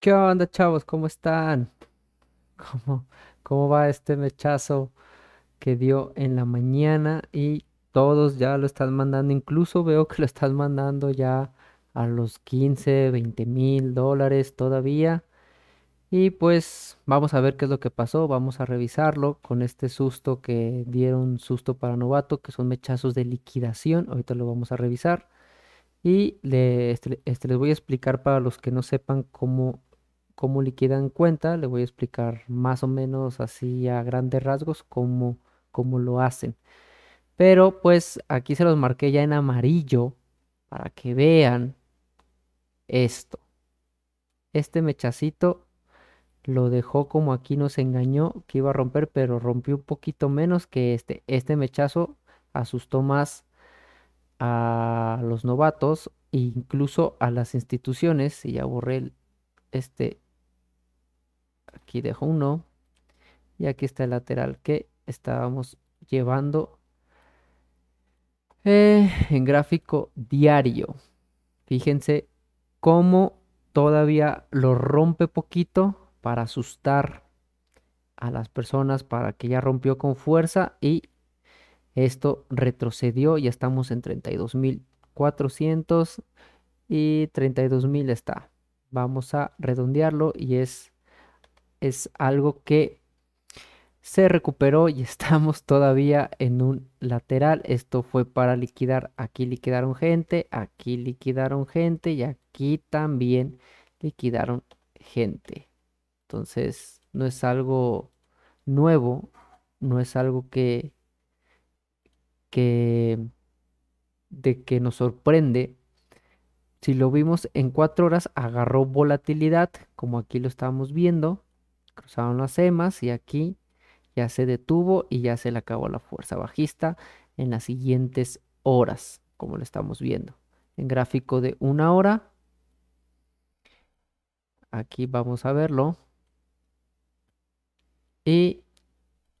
¿Qué onda, chavos? ¿Cómo están? ¿Cómo, ¿Cómo, va este mechazo que dio en la mañana? Y todos ya lo están mandando, incluso veo que lo están mandando ya a los 15, 20 mil dólares todavía. Y pues vamos a ver qué es lo que pasó, vamos a revisarlo con este susto que dieron susto para novato, que son mechazos de liquidación, ahorita lo vamos a revisar. Y este, este les voy a explicar para los que no sepan cómo cómo liquidan cuenta, le voy a explicar más o menos así a grandes rasgos cómo, lo hacen. Pero pues aquí se los marqué ya en amarillo para que vean esto. Este mechacito lo dejó como aquí nos engañó que iba a romper, pero rompió un poquito menos que este. Este mechazo asustó más a los novatos e incluso a las instituciones. Y ya borré este Aquí dejo uno Y aquí está el lateral que estábamos llevando eh, en gráfico diario. Fíjense cómo todavía lo rompe poquito para asustar a las personas, para que ya rompió con fuerza y esto retrocedió, ya estamos en 32.400 y 32.000 está. Vamos a redondearlo y es es algo que se recuperó y estamos todavía en un lateral. Esto fue para liquidar. Aquí liquidaron gente, aquí liquidaron gente y aquí también liquidaron gente. Entonces, no es algo nuevo, no es algo que, de que nos sorprende. Si lo vimos en cuatro horas, agarró volatilidad, como aquí lo estábamos viendo Usaron las emas y aquí ya se detuvo y ya se le acabó la fuerza bajista en las siguientes horas, como lo estamos viendo. En gráfico de una hora, aquí vamos a verlo. Y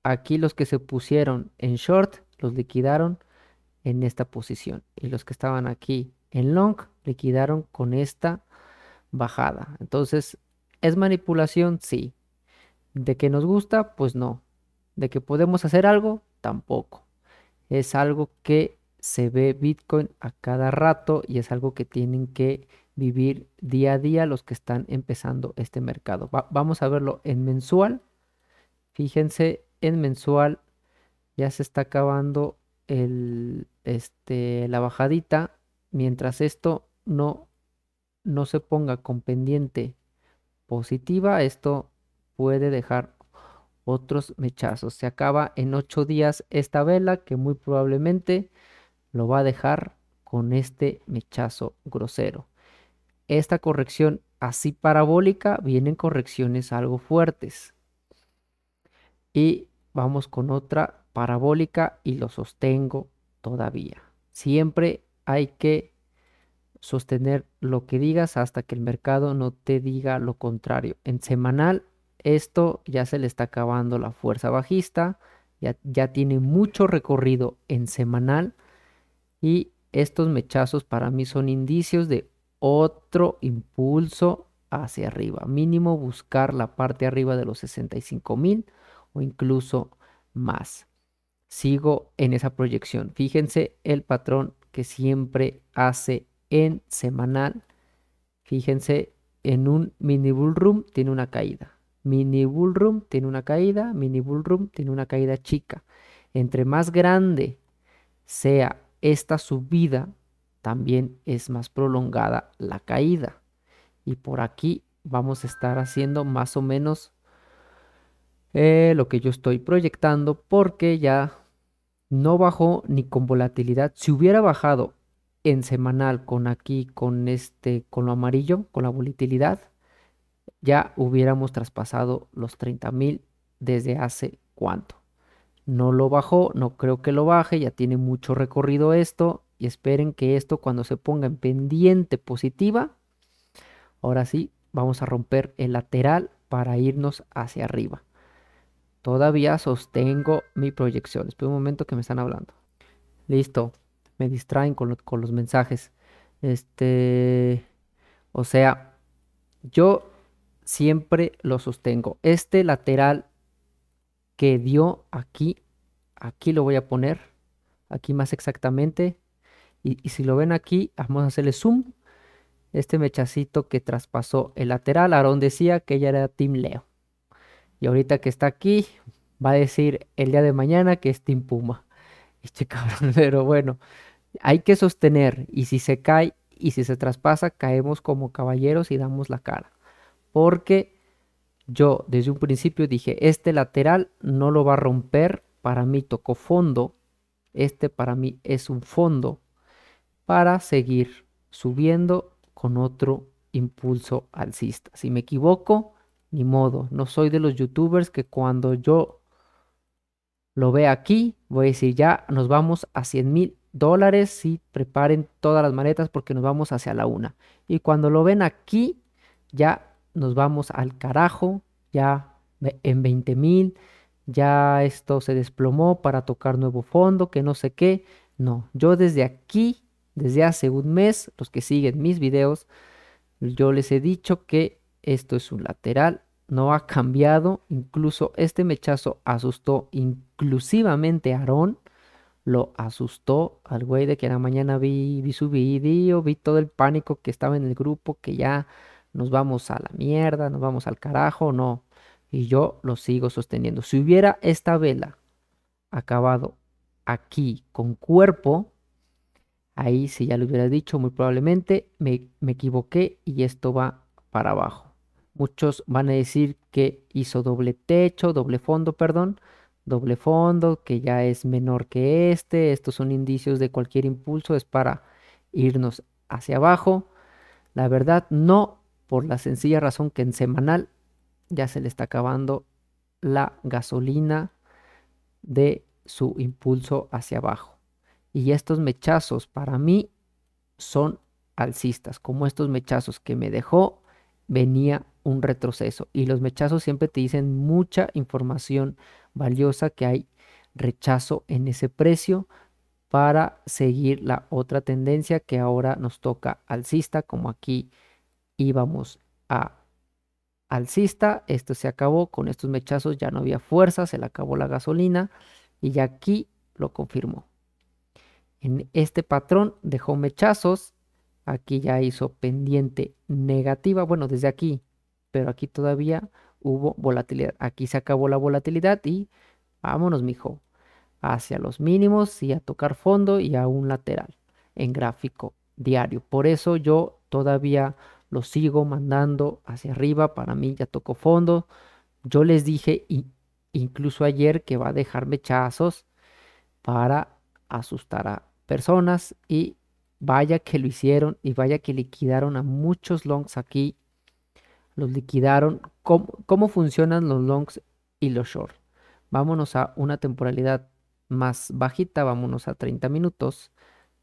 aquí los que se pusieron en short los liquidaron en esta posición. Y los que estaban aquí en long liquidaron con esta bajada. Entonces, ¿es manipulación? Sí. De que nos gusta, pues no. De que podemos hacer algo, tampoco. Es algo que se ve Bitcoin a cada rato y es algo que tienen que vivir día a día los que están empezando este mercado. vamos a verlo en mensual. Fíjense, en mensual ya se está acabando el, este, la bajadita. Mientras esto no, no se ponga con pendiente positiva, esto puede dejar otros mechazos. Se acaba en ocho días esta vela que muy probablemente lo va a dejar con este mechazo grosero. Esta corrección así parabólica vienen correcciones algo fuertes. Y vamos con otra parabólica y lo sostengo todavía. Siempre hay que sostener lo que digas hasta que el mercado no te diga lo contrario. En semanal esto ya se le está acabando la fuerza bajista, ya, tiene mucho recorrido en semanal y estos mechazos para mí son indicios de otro impulso hacia arriba. Mínimo buscar la parte arriba de los 65 mil o incluso más. Sigo en esa proyección. Fíjense el patrón que siempre hace en semanal. Fíjense en un mini bull room tiene una caída. Mini bullroom tiene una caída, mini bullroom tiene una caída chica. Entre más grande sea esta subida, también es más prolongada la caída. Y por aquí vamos a estar haciendo más o menos eh, lo que yo estoy proyectando porque ya no bajó ni con volatilidad. Si hubiera bajado en semanal con aquí, con este, con lo amarillo, con la volatilidad, ya hubiéramos traspasado los 30 mil desde hace cuánto. No lo bajó, no creo que lo baje, ya tiene mucho recorrido esto y esperen que esto cuando se ponga en pendiente positiva, ahora sí vamos a romper el lateral para irnos hacia arriba. Todavía sostengo mi proyección. Espera un momento que me están hablando. Listo, me distraen con los mensajes. Este, o sea, yo siempre lo sostengo. Este lateral que dio aquí, aquí lo voy a poner, aquí más exactamente. Y, si lo ven aquí, vamos a hacerle zoom. Este mechacito que traspasó el lateral, Aaron decía que ella era Team Leo. Y ahorita que está aquí, va a decir el día de mañana que es Team Puma. Este cabrón, pero bueno, hay que sostener. Y si se cae y si se traspasa, caemos como caballeros y damos la cara porque yo desde un principio dije, este lateral no lo va a romper, para mí tocó fondo, este para mí es un fondo, para seguir subiendo con otro impulso alcista. Si me equivoco, ni modo, no soy de los youtubers que cuando yo lo vea aquí, voy a decir ya nos vamos a 100 mil dólares Si preparen todas las maletas porque nos vamos hacia la una. Y cuando lo ven aquí, ya nos vamos al carajo, ya en 20 mil, ya esto se desplomó para tocar nuevo fondo, que no sé qué. No, yo desde aquí, desde hace un mes, los que siguen mis videos, yo les he dicho que esto es un lateral, no ha cambiado, incluso este mechazo asustó inclusivamente a Aarón, lo asustó al güey de que en la mañana vi, vi su video, vi todo el pánico que estaba en el grupo, que ya nos vamos a la mierda, nos vamos al carajo, no. Y yo lo sigo sosteniendo. Si hubiera esta vela acabado aquí con cuerpo, ahí si ya lo hubiera dicho, muy probablemente me, me equivoqué y esto va para abajo. Muchos van a decir que hizo doble techo, doble fondo, perdón, doble fondo, que ya es menor que este. Estos son indicios de cualquier impulso, es para irnos hacia abajo. La verdad, no por la sencilla razón que en semanal ya se le está acabando la gasolina de su impulso hacia abajo. Y estos mechazos para mí son alcistas, como estos mechazos que me dejó venía un retroceso. Y los mechazos siempre te dicen mucha información valiosa que hay rechazo en ese precio para seguir la otra tendencia que ahora nos toca alcista, como aquí íbamos a alcista, esto se acabó, con estos mechazos ya no había fuerza, se le acabó la gasolina y ya aquí lo confirmó. En este patrón dejó mechazos, aquí ya hizo pendiente negativa, bueno, desde aquí, pero aquí todavía hubo volatilidad. Aquí se acabó la volatilidad y vámonos, mijo, hacia los mínimos y a tocar fondo y a un lateral en gráfico diario. Por eso yo todavía lo sigo mandando hacia arriba, para mí ya tocó fondo. Yo les dije, incluso ayer, que va a dejar mechazos para asustar a personas y vaya que lo hicieron y vaya que liquidaron a muchos longs aquí. Los liquidaron. ¿Cómo, cómo funcionan los longs y los short? Vámonos a una temporalidad más bajita, vámonos a 30 minutos,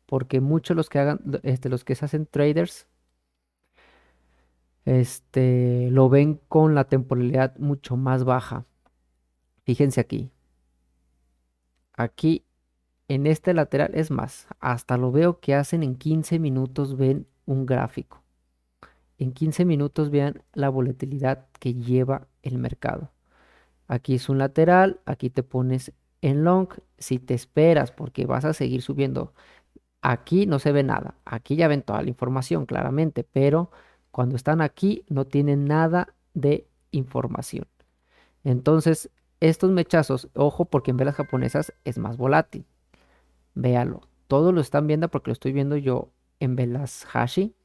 porque muchos los que hagan, este, los que se hacen traders, este, lo ven con la temporalidad mucho más baja. Fíjense aquí. Aquí en este lateral, es más, hasta lo veo que hacen en 15 minutos, ven un gráfico. En 15 minutos vean la volatilidad que lleva el mercado. Aquí es un lateral, aquí te pones en long, si te esperas porque vas a seguir subiendo. Aquí no se ve nada, aquí ya ven toda la información claramente, pero cuando están aquí no tienen nada de información. Entonces, estos mechazos, ojo, porque en velas japonesas es más volátil. Véalo. Todos lo están viendo porque lo estoy viendo yo en velas hashi.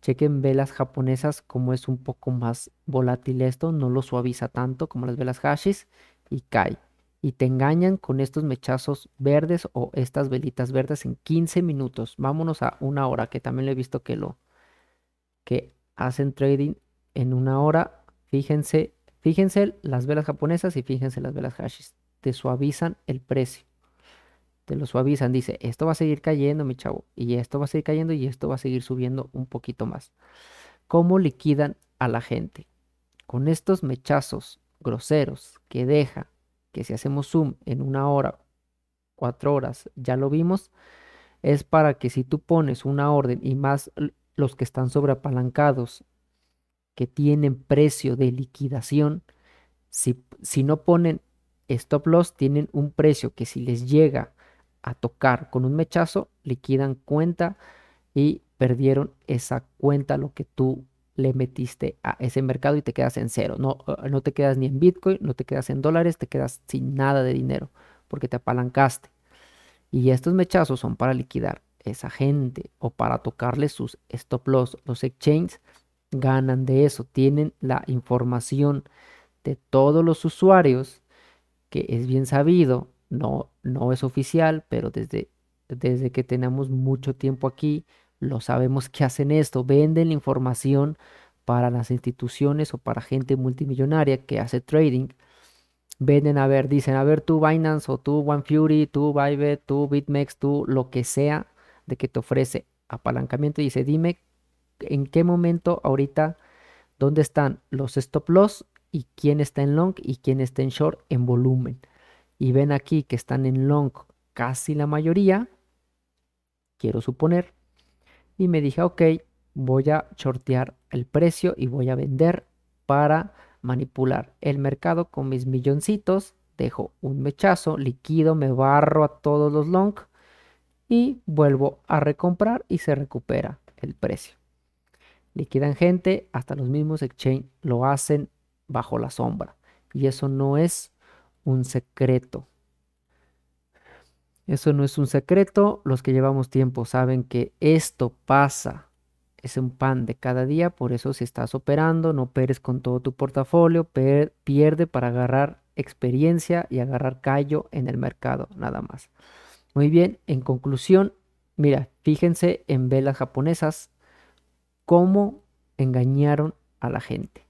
Chequen velas japonesas como es un poco más volátil esto. No lo suaviza tanto como las velas hashis y cae. Y te engañan con estos mechazos verdes o estas velitas verdes en 15 minutos. Vámonos a una hora, que también le he visto que lo, que hacen trading en una hora. Fíjense, fíjense las velas japonesas y fíjense las velas hashis. Te suavizan el precio. Te lo suavizan. Dice, esto va a seguir cayendo, mi chavo. Y esto va a seguir cayendo y esto va a seguir subiendo un poquito más. ¿Cómo liquidan a la gente? Con estos mechazos groseros que deja, que si hacemos zoom en una hora, cuatro horas, ya lo vimos, es para que si tú pones una orden y más los que están sobreapalancados, que tienen precio de liquidación, si, si no ponen stop loss, tienen un precio que si les llega a tocar con un mechazo, liquidan cuenta y perdieron esa cuenta, lo que tú le metiste a ese mercado y te quedas en cero. No, eh, no te quedas ni en Bitcoin, no te quedas en dólares, te quedas sin nada de dinero porque te apalancaste. Y estos mechazos son para liquidar esa gente o para tocarle sus stop loss. Los exchanges ganan de eso, tienen la información de todos los usuarios que es bien sabido, no, no es oficial, pero desde, desde que tenemos mucho tiempo aquí, lo sabemos que hacen esto, venden la información para las instituciones o para gente multimillonaria que hace trading. Venden a ver, dicen, a ver, tú Binance o tú OneFury, tú Bybit, tú BitMEX, tú lo que sea, este, que te ofrece apalancamiento y dice, dime en qué momento ahorita, dónde están los stop loss y quién está en long y quién está en short en volumen. Y ven aquí que están en long casi la mayoría, quiero suponer. Y me dije, ok, voy a shortear el precio y voy a vender para manipular el mercado con mis milloncitos. Dejo un mechazo, liquido, me barro a todos los long y vuelvo a recomprar y se recupera el precio. Liquidan gente, hasta los mismos exchange lo hacen bajo la sombra. Y eso no es un secreto. Eso no es un secreto. Los que llevamos tiempo saben que esto pasa. Es un pan de cada día. Por eso si estás operando, no operes con todo tu portafolio. Pierde para agarrar experiencia y agarrar callo en el mercado, nada más. Muy bien, en conclusión, mira, fíjense en velas japonesas cómo engañaron a la gente.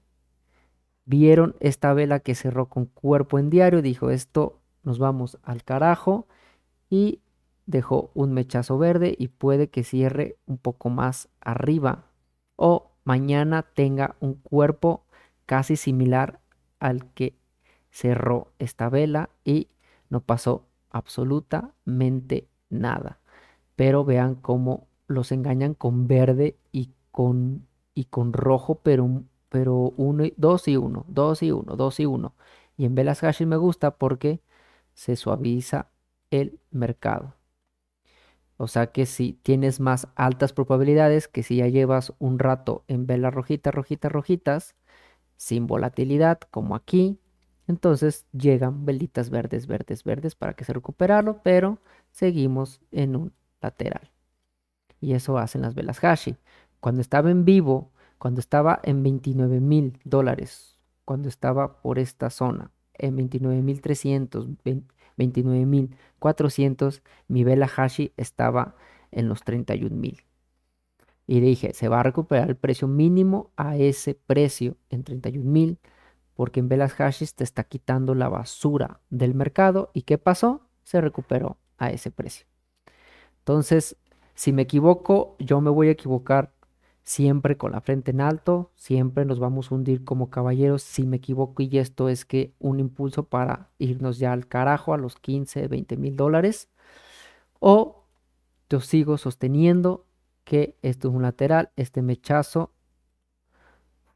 Vieron esta vela que cerró con cuerpo en diario, dijo esto, nos vamos al carajo y dejó un mechazo verde y puede que cierre un poco más arriba o mañana tenga un cuerpo casi similar al que cerró esta vela y no pasó absolutamente nada. Pero vean cómo los engañan con verde y con, y con rojo, pero, pero uno y, dos y uno, dos y uno, dos y uno. Y en velas hashing me gusta porque se suaviza el mercado. O sea que si tienes más altas probabilidades que si ya llevas un rato en velas rojitas, rojitas, rojitas, sin volatilidad, como aquí, entonces llegan velitas verdes, verdes, verdes para que se recuperarlo, pero seguimos en un lateral. Y eso hacen las velas Hashi. Cuando estaba en vivo, cuando estaba en 29 mil dólares, cuando estaba por esta zona, en 29 mil mil mi vela Hashi estaba en los 31 mil. Y dije, se va a recuperar el precio mínimo a ese precio en 31 mil porque en Velas hashes te está quitando la basura del mercado. ¿Y qué pasó? Se recuperó a ese precio. Entonces, si me equivoco, yo me voy a equivocar siempre con la frente en alto, siempre nos vamos a hundir como caballeros si me equivoco y esto es que un impulso para irnos ya al carajo a los 15, 20 mil dólares o yo sigo sosteniendo que esto es un lateral, este mechazo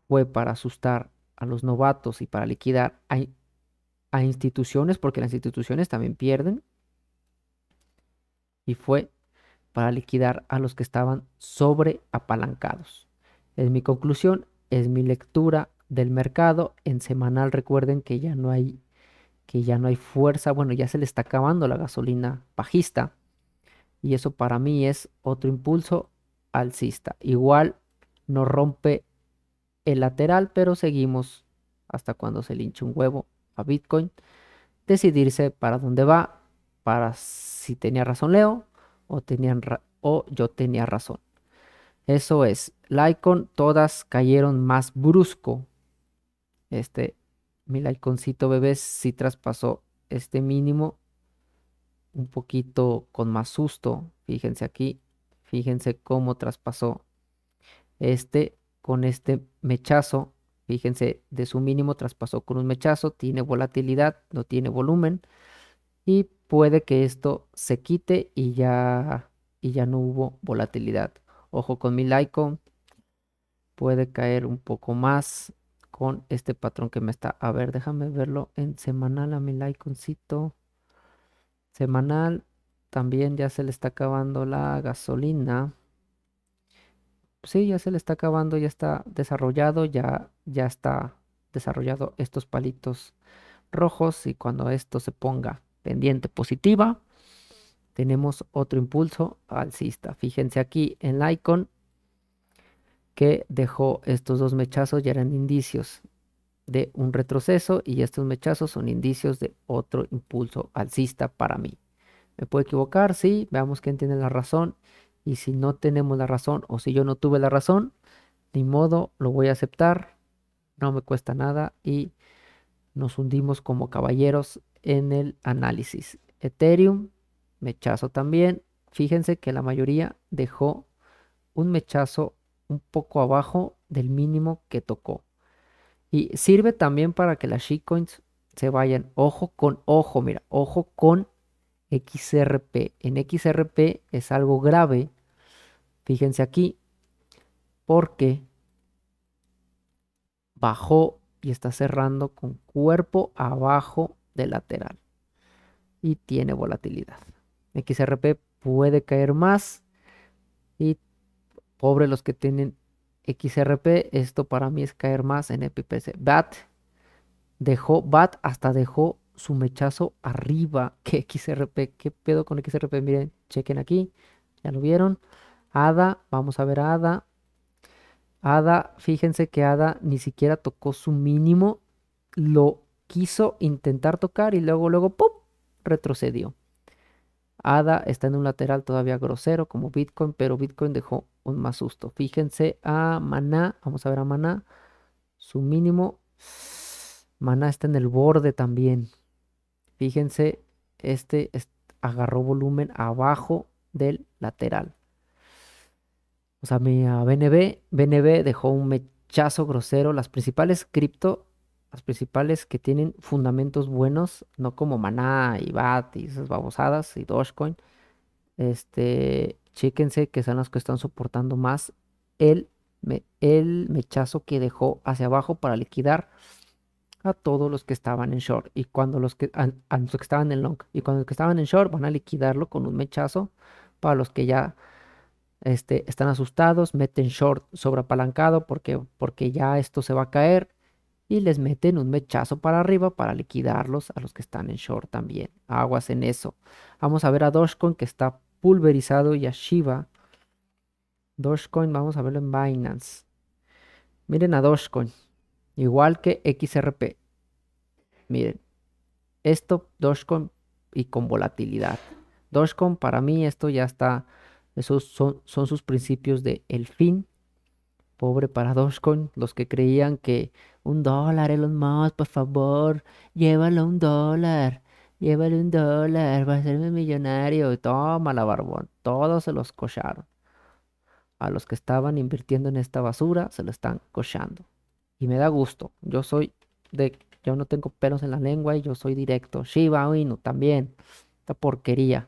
fue para asustar a los novatos y para liquidar a, instituciones, porque las instituciones también pierden. Y fue para liquidar a los que estaban sobre apalancados, Es mi conclusión, es mi lectura del mercado. En semanal recuerden que ya no hay que ya no hay fuerza, bueno, ya se le está acabando la gasolina bajista. Y eso para mí es otro impulso alcista. Igual no rompe el lateral, pero seguimos hasta cuando se le un huevo a Bitcoin, decidirse para dónde va, para si tenía razón Leo o, tenían o yo tenía razón. Eso es, icon todas cayeron más brusco. Este, mi laiconcito bebé si traspasó este mínimo un poquito con más susto. Fíjense aquí, fíjense cómo traspasó este con este mechazo. Fíjense, de su mínimo traspasó con un mechazo, tiene volatilidad, no tiene volumen y puede que esto se quite y ya, y ya no hubo volatilidad. Ojo con mi Laico, puede caer un poco más con este patrón que me está. A ver, déjame verlo en semanal a mi Laiconcito. Semanal, también ya se le está acabando la gasolina sí, ya se le está acabando, ya está desarrollado, ya, ya está desarrollado estos palitos rojos y cuando esto se ponga pendiente positiva, tenemos otro impulso alcista. Fíjense aquí en el icon que dejó estos dos mechazos ya eran indicios de un retroceso y estos mechazos son indicios de otro impulso alcista para mí. ¿Me puedo equivocar? Sí, veamos quién tiene la razón y si no tenemos la razón o si yo no tuve la razón, ni modo, lo voy a aceptar, no me cuesta nada y nos hundimos como caballeros en el análisis. Ethereum, mechazo también. Fíjense que la mayoría dejó un mechazo un poco abajo del mínimo que tocó. Y sirve también para que las shitcoins se vayan. Ojo con ojo, mira, ojo con XRP. En XRP es algo grave Fíjense aquí, porque bajó y está cerrando con cuerpo abajo de lateral y tiene volatilidad. XRP puede caer más y pobre los que tienen XRP, esto para mí es caer más en EPPC. BAT dejó, BAT hasta dejó su mechazo arriba que XRP. ¿Qué pedo con XRP? Miren, chequen aquí, ya lo vieron. Ada, vamos a ver a Ada. Ada, fíjense que Ada ni siquiera tocó su mínimo, lo quiso intentar tocar y luego, luego, ¡pum! retrocedió. ADA está en un lateral todavía grosero como Bitcoin, pero Bitcoin dejó un más susto. Fíjense a Maná, vamos a ver a Maná, su mínimo. Maná está en el borde también. Fíjense, este agarró volumen abajo del lateral. O sea, mira, ah, BNB, BNB dejó un mechazo grosero. Las principales cripto, las principales que tienen fundamentos buenos, no como Maná y BAT y esas babosadas y Dogecoin. Este, chéquense que son las que están soportando más el, el mechazo que dejó hacia abajo para liquidar a todos los que estaban en short y cuando los que, los que estaban en long y cuando los que estaban en short van a liquidarlo con un mechazo para los que ya este, están asustados, meten short sobre porque, porque ya esto se va a caer y les meten un mechazo para arriba para liquidarlos a los que están en short también. Aguas en eso. Vamos a ver a Dogecoin que está pulverizado y a Shiba. Dogecoin, vamos a verlo en Binance. Miren a Dogecoin, igual que XRP. Miren, esto Dogecoin y con volatilidad. Dogecoin para mí esto ya está esos son, sus principios de el fin. Pobre para los que creían que un dólar, los más, por favor, llévalo un dólar, Llévalo un dólar, va a un millonario. Y toma la barbón, todos se los cocharon. A los que estaban invirtiendo en esta basura se lo están cochando. Y me da gusto, yo soy de yo no tengo pelos en la lengua y yo soy directo. Shiba Inu también. Esta porquería.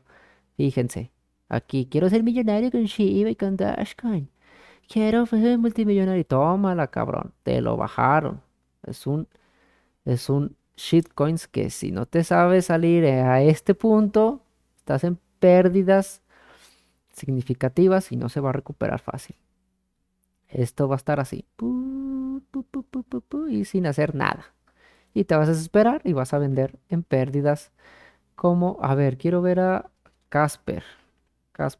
Fíjense. Aquí quiero ser millonario con Shiba y con Dashcoin. Quiero ser multimillonario. Tómala, cabrón. Te lo bajaron. Es un. Es un shitcoins que si no te sabes salir eh, a este punto, estás en pérdidas significativas y no se va a recuperar fácil. Esto va a estar así. y sin hacer nada. Y te vas a desesperar y vas a vender en pérdidas. Como, a ver, quiero ver a Casper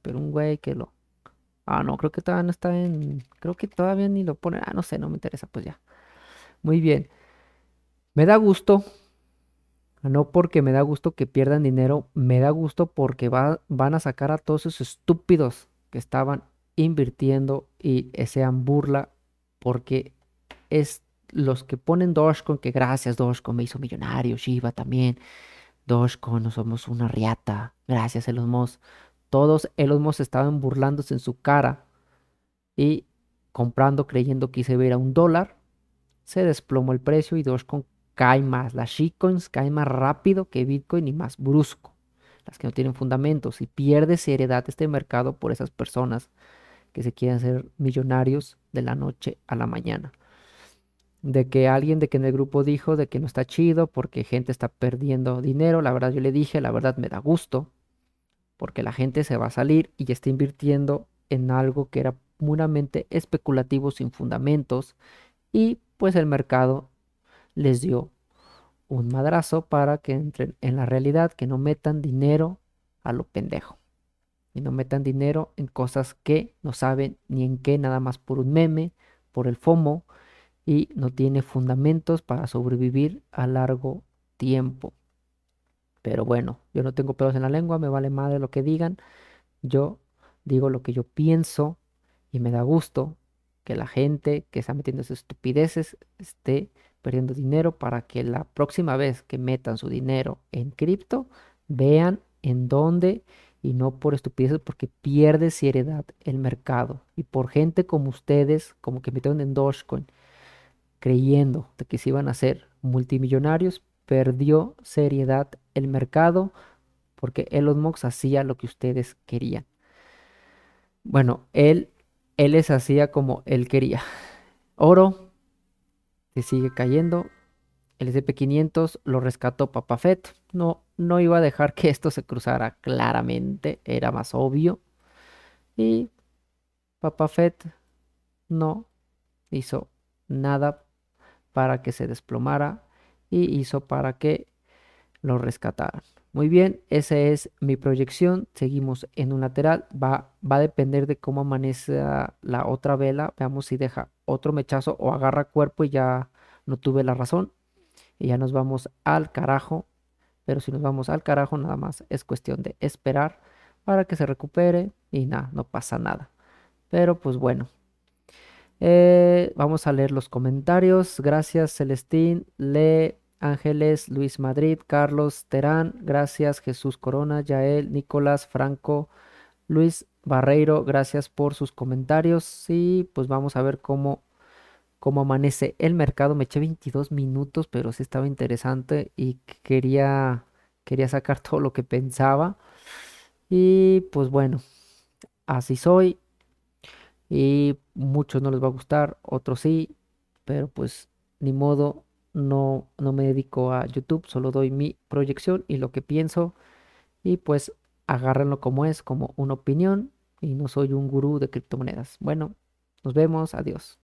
pero un güey que lo. Ah, no, creo que todavía no está en. Creo que todavía ni lo pone. Ah, no sé, no me interesa, pues ya. Muy bien. Me da gusto. Ah, no porque me da gusto que pierdan dinero, me da gusto porque van a sacar a todos esos estúpidos que estaban invirtiendo y sean burla porque es los que ponen Dogecoin, que gracias Dogecoin me hizo millonario, Shiva también, Dogecoin no somos una riata, gracias Elon Musk, todos Elon estaban burlándose en su cara y comprando creyendo que se iba un dólar. Se desplomó el precio y Dogecoin cae más. Las shitcoins caen más rápido que Bitcoin y más brusco. Las que no tienen fundamentos y pierde seriedad este mercado por esas personas que se quieren hacer millonarios de la noche a la mañana. De que alguien de que en el grupo dijo de que no está chido porque gente está perdiendo dinero. La verdad yo le dije, la verdad me da gusto porque la gente se va a salir y está invirtiendo en algo que era puramente especulativo sin fundamentos y pues el mercado les dio un madrazo para que entren en la realidad, que no metan dinero a lo pendejo y no metan dinero en cosas que no saben ni en qué, nada más por un meme, por el FOMO y no tiene fundamentos para sobrevivir a largo tiempo. Pero bueno, yo no tengo pedos en la lengua, me vale madre lo que digan. Yo digo lo que yo pienso y me da gusto que la gente que está metiendo esas estupideces esté perdiendo dinero para que la próxima vez que metan su dinero en cripto vean en dónde y no por estupideces porque pierde heredad el mercado y por gente como ustedes, como que metieron en Dogecoin creyendo que se iban a ser multimillonarios, perdió seriedad el mercado porque Elon Musk hacía lo que ustedes querían. Bueno, él, él les hacía como él quería. Oro se sigue cayendo. El SP500 lo rescató Papa Fett. No, no iba a dejar que esto se cruzara claramente, era más obvio. Y Papa Fett no hizo nada para que se desplomara y hizo para que lo rescataran. Muy bien, esa es mi proyección. Seguimos en un lateral. Va, va a depender de cómo amanece la otra vela. Veamos si deja otro mechazo o agarra cuerpo y ya no tuve la razón. Y ya nos vamos al carajo. Pero si nos vamos al carajo, nada más es cuestión de esperar para que se recupere y nada, no pasa nada. Pero pues bueno, eh, vamos a leer los comentarios. Gracias, Celestín, Le, Ángeles, Luis Madrid, Carlos, Terán. Gracias, Jesús Corona, Yael, Nicolás, Franco, Luis Barreiro. Gracias por sus comentarios. Y pues vamos a ver cómo, cómo amanece el mercado. Me eché 22 minutos, pero sí estaba interesante y quería, quería sacar todo lo que pensaba. Y pues bueno, así soy. Y muchos no les va a gustar, otros sí, pero pues ni modo, no, no me dedico a YouTube, solo doy mi proyección y lo que pienso. Y pues agárrenlo como es, como una opinión. Y no soy un gurú de criptomonedas. Bueno, nos vemos, adiós.